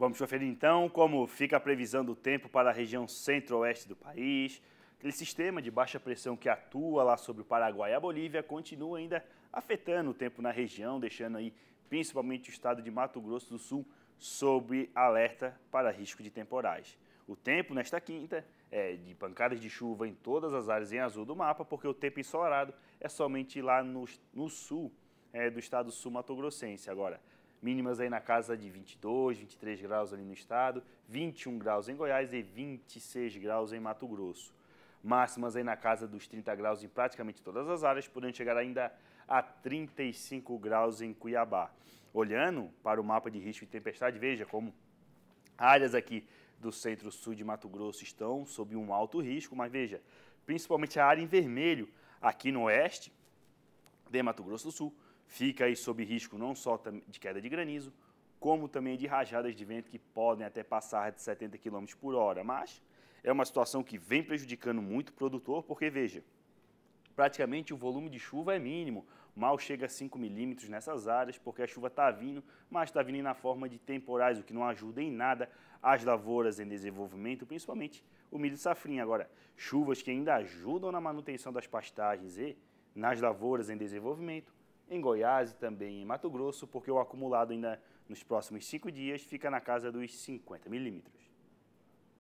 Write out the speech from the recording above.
Vamos conferir então como fica a previsão do tempo para a região centro-oeste do país. Aquele sistema de baixa pressão que atua lá sobre o Paraguai e a Bolívia continua ainda afetando o tempo na região, deixando aí principalmente o estado de Mato Grosso do Sul sob alerta para risco de temporais. O tempo nesta quinta é de pancadas de chuva em todas as áreas em azul do mapa, porque o tempo ensolarado é somente lá no, no sul é, do estado sul-mato-grossense. Agora, mínimas aí na casa de 22, 23 graus ali no estado, 21 graus em Goiás e 26 graus em Mato Grosso. Máximas aí na casa dos 30 graus em praticamente todas as áreas, podendo chegar ainda a 35 graus em Cuiabá. Olhando para o mapa de risco de tempestade, veja como áreas aqui do centro-sul de Mato Grosso estão sob um alto risco, mas veja, principalmente a área em vermelho aqui no oeste de Mato Grosso do Sul, fica aí sob risco não só de queda de granizo, como também de rajadas de vento que podem até passar de 70 km por hora. Mas é uma situação que vem prejudicando muito o produtor, porque veja, praticamente o volume de chuva é mínimo, mal chega a 5 milímetros nessas áreas, porque a chuva está vindo, mas está vindo na forma de temporais, o que não ajuda em nada as lavouras em desenvolvimento, principalmente o milho safrinha. Agora, chuvas que ainda ajudam na manutenção das pastagens e nas lavouras em desenvolvimento, em Goiás e também em Mato Grosso, porque o acumulado ainda nos próximos cinco dias fica na casa dos 50 milímetros.